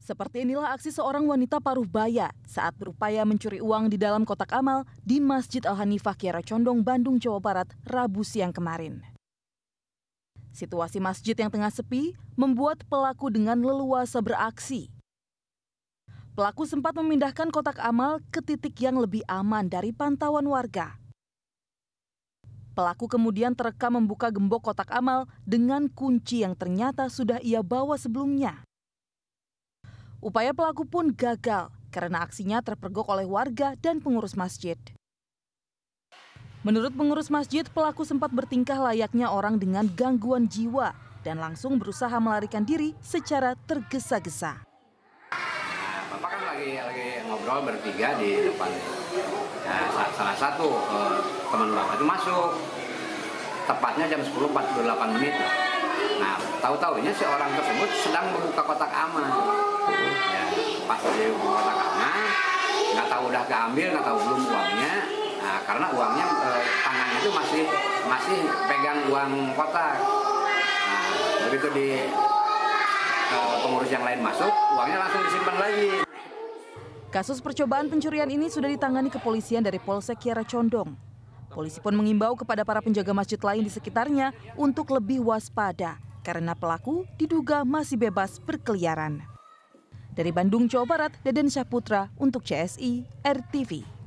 Seperti inilah aksi seorang wanita paruh baya saat berupaya mencuri uang di dalam kotak amal di Masjid Al-Hanifah Kiara Condong, Bandung, Jawa Barat, Rabu siang kemarin. Situasi masjid yang tengah sepi membuat pelaku dengan leluasa beraksi. Pelaku sempat memindahkan kotak amal ke titik yang lebih aman dari pantauan warga. Pelaku kemudian terekam membuka gembok kotak amal dengan kunci yang ternyata sudah ia bawa sebelumnya. Upaya pelaku pun gagal karena aksinya terpergok oleh warga dan pengurus masjid. Menurut pengurus masjid, pelaku sempat bertingkah layaknya orang dengan gangguan jiwa dan langsung berusaha melarikan diri secara tergesa-gesa. Bapak kan lagi, lagi ngobrol bertiga di depan. Nah, salah satu eh, teman bapak itu masuk, tepatnya jam 10.48 menit. Nah, tahu-tahunya si orang tersebut sedang membuka kotak amal dia hubungan anak-anak nggak tahu udah diambil nggak tahu belum uangnya nah, karena uangnya eh, tangannya itu masih masih pegang uang kotak nah, begitu di eh, pengurus yang lain masuk uangnya langsung disimpan lagi Kasus percobaan pencurian ini sudah ditangani kepolisian dari Polsek Kiara Condong. Polisi pun mengimbau kepada para penjaga masjid lain di sekitarnya untuk lebih waspada karena pelaku diduga masih bebas berkeliaran. Dari Bandung, Jawa Barat, Deden Saputra untuk CSI RTV.